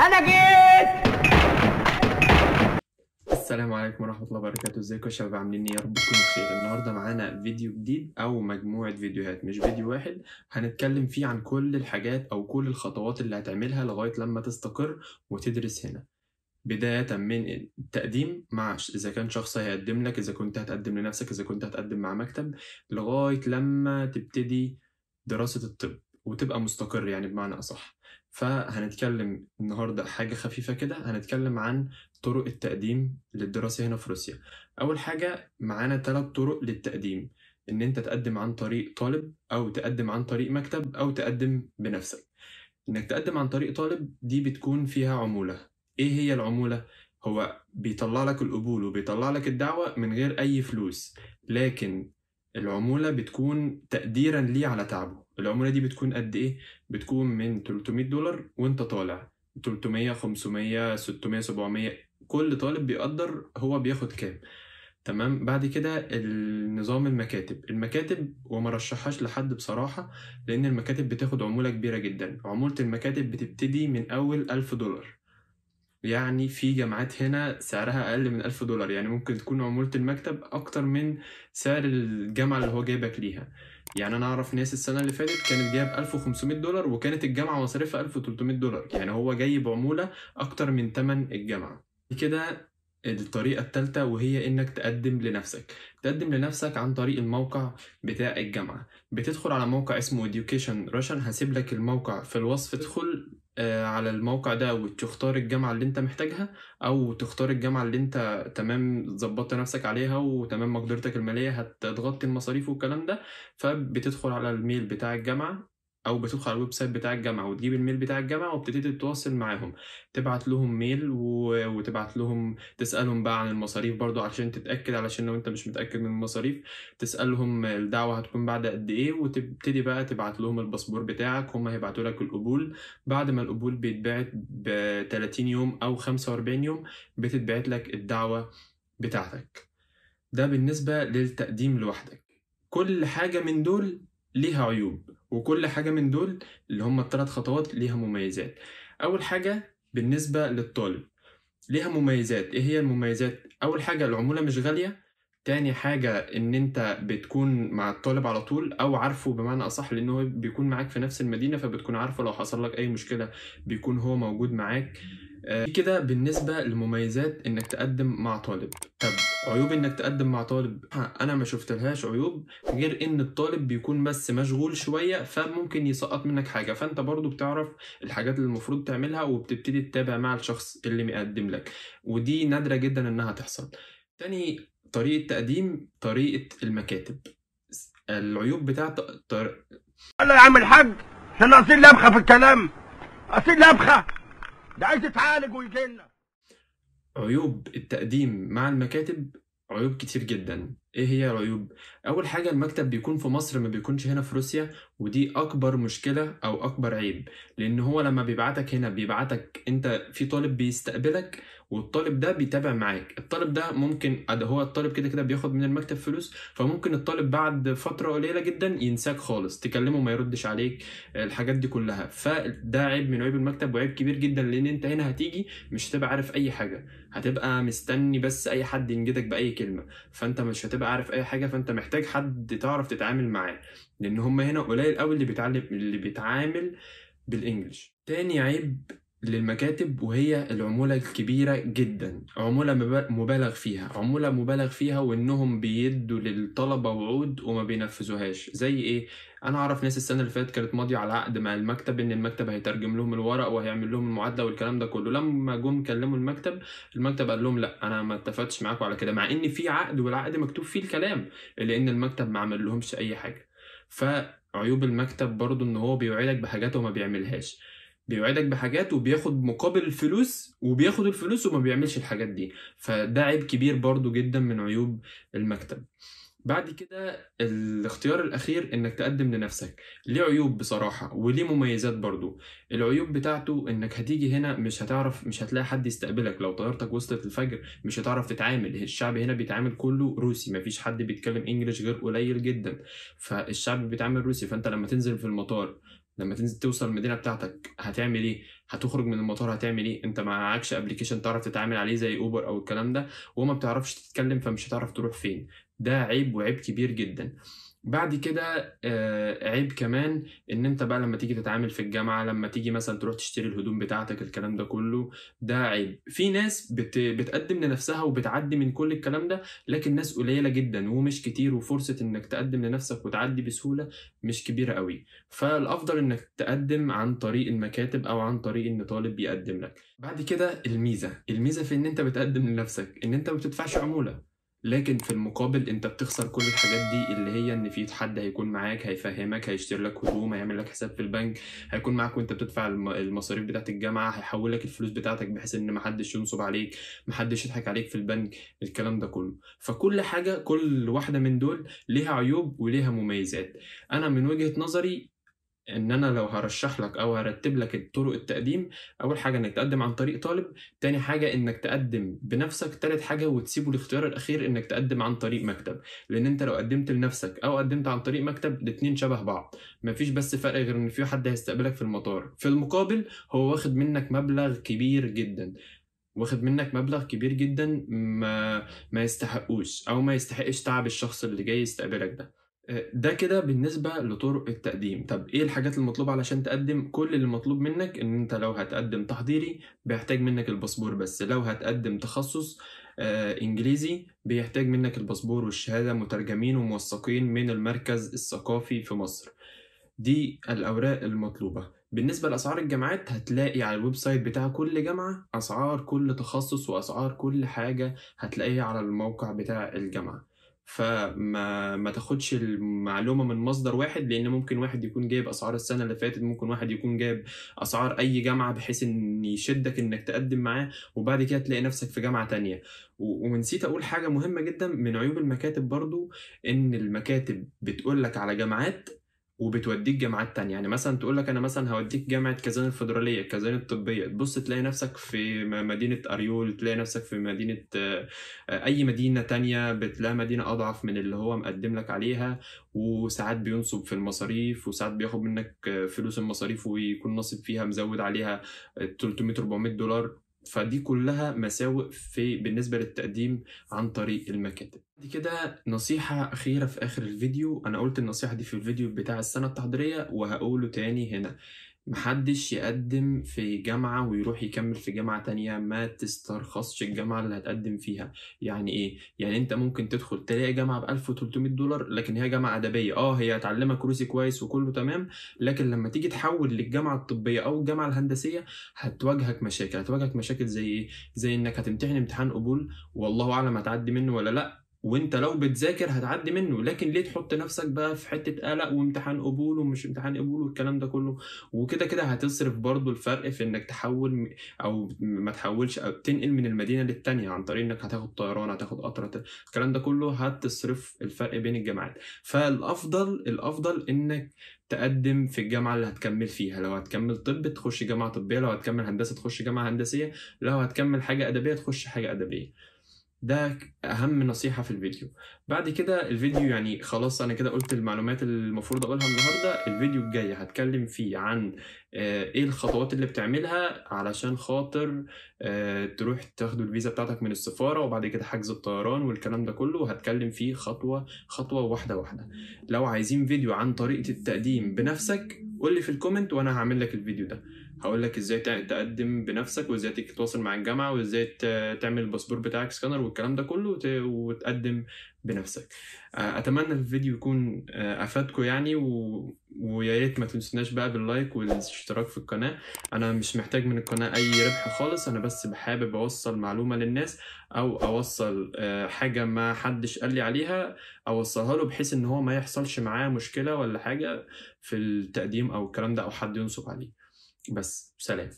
انا جيت السلام عليكم ورحمة الله وبركاته ازيكم يا شباب عاملين ايه يا رب تكونوا بخير النهاردة معانا فيديو جديد او مجموعة فيديوهات مش فيديو واحد هنتكلم فيه عن كل الحاجات او كل الخطوات اللي هتعملها لغاية لما تستقر وتدرس هنا بداية من التقديم مع إذا كان شخص هيقدم لك إذا كنت هتقدم لنفسك إذا كنت هتقدم مع مكتب لغاية لما تبتدي دراسة الطب وتبقى مستقر يعني بمعنى أصح فهنتكلم النهارده حاجه خفيفه كده هنتكلم عن طرق التقديم للدراسه هنا في روسيا اول حاجه معانا ثلاث طرق للتقديم ان انت تقدم عن طريق طالب او تقدم عن طريق مكتب او تقدم بنفسك انك تقدم عن طريق طالب دي بتكون فيها عموله ايه هي العموله هو بيطلع لك القبول وبيطلع لك الدعوه من غير اي فلوس لكن العمولة بتكون تقديرا لي على تعبه العمولة دي بتكون قد إيه؟ بتكون من 300 دولار وأنت طالع 300 500 600 700 كل طالب بيقدر هو بياخد كام تمام بعد كده النظام المكاتب المكاتب وما رشحهاش لحد بصراحة لأن المكاتب بتاخد عمولة كبيرة جدا عمولة المكاتب بتبتدي من أول ألف دولار يعني في جامعات هنا سعرها أقل من ألف دولار يعني ممكن تكون عمولة المكتب أكتر من سعر الجامعة اللي هو جايبك ليها يعني أنا أعرف ناس السنة اللي فاتت كانت جايب 1500 دولار وكانت الجامعة مصاريفها 1300 دولار يعني هو جايب عمولة أكتر من تمن الجامعة كده الطريقة التالتة وهي إنك تقدم لنفسك تقدم لنفسك عن طريق الموقع بتاع الجامعة بتدخل على موقع اسمه Education Russian هسيب لك الموقع في الوصف تدخل آه، على الموقع ده وتختار الجامعة اللي انت محتاجها او تختار الجامعة اللي انت تمام ظبطت نفسك عليها وتمام مقدرتك المالية هتغطي المصاريف والكلام ده فبتدخل على الميل بتاع الجامعة او بتدخل على الويب سايت بتاع الجامعه وتجيب الميل بتاع الجامعه وبتبتدي تتواصل معاهم تبعت لهم ميل و... وتبعت لهم تسالهم بقى عن المصاريف برضو علشان تتاكد علشان لو انت مش متاكد من المصاريف تسالهم الدعوه هتكون بعد قد ايه وتبتدي بقى تبعت لهم الباسبور بتاعك هم هيبعتوا لك القبول بعد ما القبول بيتبعت ب 30 يوم او 45 يوم بتتبعت لك الدعوه بتاعتك ده بالنسبه للتقديم لوحدك كل حاجه من دول ليها عيوب وكل حاجة من دول اللي هم الثلاث خطوات ليها مميزات أول حاجة بالنسبة للطالب ليها مميزات إيه هي المميزات؟ أول حاجة العمولة مش غالية تاني حاجة إن أنت بتكون مع الطالب على طول أو عارفه بمعنى أصح لأن هو بيكون معاك في نفس المدينة فبتكون عارفه لو حصل لك أي مشكلة بيكون هو موجود معاك دي آه، كده بالنسبة لمميزات انك تقدم مع طالب طب عيوب انك تقدم مع طالب انا ما شفتلهاش عيوب غير ان الطالب بيكون بس مشغول شوية فممكن يسقط منك حاجة فانت برضو بتعرف الحاجات اللي المفروض تعملها وبتبتدي تتابع مع الشخص اللي مقدم لك ودي نادرة جدا انها تحصل تاني طريقة تقديم طريقة المكاتب العيوب بتاعت طر... يا عم الحاج احنا ناقصين لبخه في الكلام ناقصين لبخه ده عايز يتعالج ويجي عيوب التقديم مع المكاتب عيوب كتير جدا ايه هي العيوب اول حاجه المكتب بيكون في مصر ما بيكونش هنا في روسيا ودي اكبر مشكله او اكبر عيب لان هو لما بيبعتك هنا بيبعتك انت في طالب بيستقبلك والطالب ده بيتابع معاك الطالب ده ممكن ده هو الطالب كده كده بياخد من المكتب فلوس فممكن الطالب بعد فتره قليله جدا ينساك خالص تكلمه ما يردش عليك الحاجات دي كلها فده عيب من عيوب المكتب وعيب كبير جدا لان انت هنا هتيجي مش هتبقى عارف اي حاجه هتبقى مستني بس اي حد ينجدك باي كلمه فانت مش هتبقى تبقى عارف اي حاجه فانت محتاج حد تعرف تتعامل معاه لان هم هنا قليل قوي اللي بيتعلم اللي بيتعامل بالانجلش تاني عيب للمكاتب وهي العمولة الكبيرة جدا عمولة مبالغ فيها عمولة مبالغ فيها وإنهم بيدوا للطلبة وعود وما بينفذوهاش زي إيه؟ أنا أعرف ناس السنة اللي فاتت كانت ماضية على عقد مع المكتب إن المكتب هيترجم لهم الورق وهيعمل لهم المعادلة والكلام ده كله لما جم كلموا المكتب المكتب قال لهم لا أنا ما اتفقتش معاكم على كده مع إن في عقد والعقد مكتوب فيه الكلام لأن المكتب ما عمل لهمش أي حاجة فعيوب المكتب برضو إن هو بيوعدك بحاجات وما بيعملهاش بيوعدك بحاجات وبياخد مقابل الفلوس وبياخد الفلوس وما بيعملش الحاجات دي فده عيب كبير برضو جدا من عيوب المكتب بعد كده الاختيار الاخير انك تقدم لنفسك ليه عيوب بصراحه وليه مميزات برضو العيوب بتاعته انك هتيجي هنا مش هتعرف مش هتلاقي حد يستقبلك لو طيارتك وصلت الفجر مش هتعرف تتعامل الشعب هنا بيتعامل كله روسي مفيش حد بيتكلم انجليش غير قليل جدا فالشعب بيتعامل روسي فانت لما تنزل في المطار لما تنزل توصل المدينه بتاعتك هتعمل ايه هتخرج من المطار هتعمل ايه انت معكش ابلكيشن تعرف تتعامل عليه زي اوبر او الكلام ده وما بتعرفش تتكلم فمش هتعرف تروح فين ده عيب وعيب كبير جدا بعد كده آه عيب كمان ان انت بقى لما تيجي تتعامل في الجامعه لما تيجي مثلا تروح تشتري الهدوم بتاعتك الكلام ده كله ده عيب في ناس بت بتقدم لنفسها وبتعدي من كل الكلام ده لكن ناس قليله جدا ومش كتير وفرصه انك تقدم لنفسك وتعدي بسهوله مش كبيره قوي فالافضل انك تقدم عن طريق المكاتب او عن طريق ان طالب بيقدم لك بعد كده الميزه الميزه في ان انت بتقدم لنفسك ان انت ما بتدفعش عموله لكن في المقابل انت بتخسر كل الحاجات دي اللي هي ان في حد هيكون معاك هيفهمك هيشتري لك هدوم هيعمل لك حساب في البنك هيكون معاك وانت بتدفع المصاريف بتاعت الجامعه هيحول لك الفلوس بتاعتك بحيث ان محدش ينصب عليك محدش يضحك عليك في البنك الكلام ده كله فكل حاجه كل واحده من دول ليها عيوب وليها مميزات انا من وجهه نظري ان انا لو هرشح لك او هرتب لك طرق التقديم اول حاجه انك تقدم عن طريق طالب تاني حاجه انك تقدم بنفسك تالت حاجه وتسيبه الاختيار الاخير انك تقدم عن طريق مكتب لان انت لو قدمت لنفسك او قدمت عن طريق مكتب الاتنين شبه بعض مفيش بس فرق غير ان في حد هيستقبلك في المطار في المقابل هو واخد منك مبلغ كبير جدا واخد منك مبلغ كبير جدا ما ما يستحقوش او ما يستحقش تعب الشخص اللي جاي يستقبلك ده ده كده بالنسبة لطرق التقديم طب ايه الحاجات المطلوبة علشان تقدم كل اللي مطلوب منك ان انت لو هتقدم تحضيري بيحتاج منك الباسبور بس لو هتقدم تخصص آه انجليزي بيحتاج منك الباسبور والشهادة مترجمين وموثقين من المركز الثقافي في مصر دي الأوراق المطلوبة بالنسبة لأسعار الجامعات هتلاقي على الويب سايت بتاع كل جامعة أسعار كل تخصص وأسعار كل حاجة هتلاقيها على الموقع بتاع الجامعة فما ما تاخدش المعلومه من مصدر واحد لان ممكن واحد يكون جايب اسعار السنه اللي فاتت ممكن واحد يكون جايب اسعار اي جامعه بحيث ان يشدك انك تقدم معاه وبعد كده تلاقي نفسك في جامعه تانية ونسيت اقول حاجه مهمه جدا من عيوب المكاتب برضو ان المكاتب بتقول لك على جامعات وبتوديك جامعات تانية يعني مثلا تقول لك انا مثلا هوديك جامعه كازان الفدراليه كازان الطبيه تبص تلاقي نفسك في مدينه اريول تلاقي نفسك في مدينه آه، اي مدينه تانية بتلاقي مدينه اضعف من اللي هو مقدم لك عليها وساعات بينصب في المصاريف وساعات بياخد منك آه، فلوس المصاريف ويكون ناصب فيها مزود عليها 300 آه، 400 دولار فدي كلها مساوئ في بالنسبه للتقديم عن طريق المكاتب دي كده نصيحة أخيرة في آخر الفيديو أنا قلت النصيحة دي في الفيديو بتاع السنة التحضيرية وهقوله تاني هنا محدش يقدم في جامعة ويروح يكمل في جامعة تانية ما تسترخصش الجامعة اللي هتقدم فيها يعني ايه يعني انت ممكن تدخل تلاقي جامعة ب 1300 دولار لكن هي جامعة أدبية اه هي هتعلمك روسي كويس وكله تمام لكن لما تيجي تحول للجامعة الطبية أو الجامعة الهندسية هتواجهك مشاكل هتواجهك مشاكل زي ايه زي انك هتمتحن امتحان قبول والله أعلم هتعدي منه ولا لأ وانت لو بتذاكر هتعدي منه لكن ليه تحط نفسك بقى في حته قلق وامتحان قبول ومش امتحان قبول والكلام ده كله وكده كده هتصرف برضو الفرق في انك تحول او ما تحولش او تنقل من المدينه للتانيه عن طريق انك هتاخد طيران هتاخد قطر الكلام ده كله هتصرف الفرق بين الجامعات فالافضل الافضل انك تقدم في الجامعه اللي هتكمل فيها لو هتكمل طب تخش جامعه طبيه لو هتكمل هندسه تخش جامعه هندسيه لو هتكمل حاجه ادبيه تخش حاجه ادبيه ده اهم نصيحه في الفيديو بعد كده الفيديو يعني خلاص انا كده قلت المعلومات اللي المفروض اقولها النهارده الفيديو الجاي هتكلم فيه عن آه، ايه الخطوات اللي بتعملها علشان خاطر آه، تروح تاخدوا الفيزا بتاعتك من السفاره وبعد كده حجز الطيران والكلام ده كله هتكلم فيه خطوه خطوه واحده واحده لو عايزين فيديو عن طريقه التقديم بنفسك قول لي في الكومنت وانا هعمل لك الفيديو ده هقول لك ازاي تقدم بنفسك وازاي تتواصل مع الجامعه وازاي تعمل الباسبور بتاعك سكانر والكلام ده كله وتقدم بنفسك آه، اتمنى الفيديو يكون آه، افادكم يعني و... ويا ريت ما تنسوناش بقى باللايك والاشتراك في القناه انا مش محتاج من القناه اي ربح خالص انا بس حابب اوصل معلومه للناس او اوصل آه، حاجه ما حدش قال لي عليها اوصلها له بحيث ان هو ما يحصلش معاه مشكله ولا حاجه في التقديم او الكلام ده او حد ينصب عليه بس سلام